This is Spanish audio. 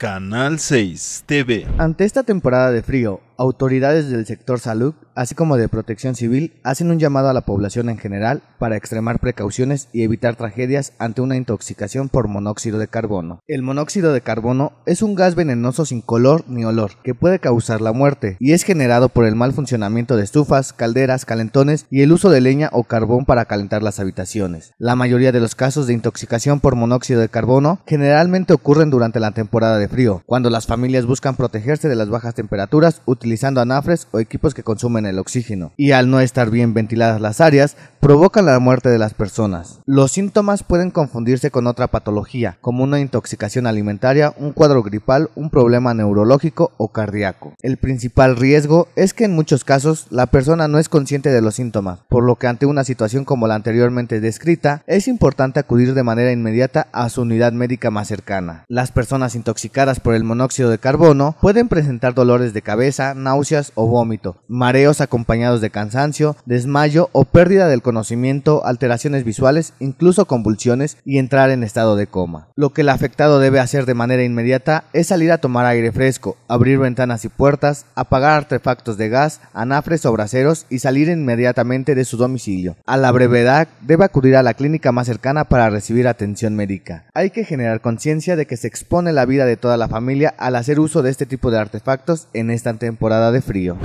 Canal 6 TV. Ante esta temporada de frío, autoridades del sector salud, así como de protección civil, hacen un llamado a la población en general para extremar precauciones y evitar tragedias ante una intoxicación por monóxido de carbono. El monóxido de carbono es un gas venenoso sin color ni olor que puede causar la muerte y es generado por el mal funcionamiento de estufas, calderas, calentones y el uso de leña o carbón para calentar las habitaciones. La mayoría de los casos de intoxicación por monóxido de carbono generalmente ocurren durante la temporada de frío, cuando las familias buscan protegerse de las bajas temperaturas utilizando utilizando anafres o equipos que consumen el oxígeno. Y al no estar bien ventiladas las áreas, provocan la muerte de las personas. Los síntomas pueden confundirse con otra patología, como una intoxicación alimentaria, un cuadro gripal, un problema neurológico o cardíaco. El principal riesgo es que en muchos casos la persona no es consciente de los síntomas, por lo que ante una situación como la anteriormente descrita, es importante acudir de manera inmediata a su unidad médica más cercana. Las personas intoxicadas por el monóxido de carbono pueden presentar dolores de cabeza, náuseas o vómito, mareos acompañados de cansancio, desmayo o pérdida del conocimiento, alteraciones visuales, incluso convulsiones y entrar en estado de coma. Lo que el afectado debe hacer de manera inmediata es salir a tomar aire fresco, abrir ventanas y puertas, apagar artefactos de gas, anafres o braseros y salir inmediatamente de su domicilio. A la brevedad debe acudir a la clínica más cercana para recibir atención médica. Hay que generar conciencia de que se expone la vida de toda la familia al hacer uso de este tipo de artefactos en esta temporada de frío.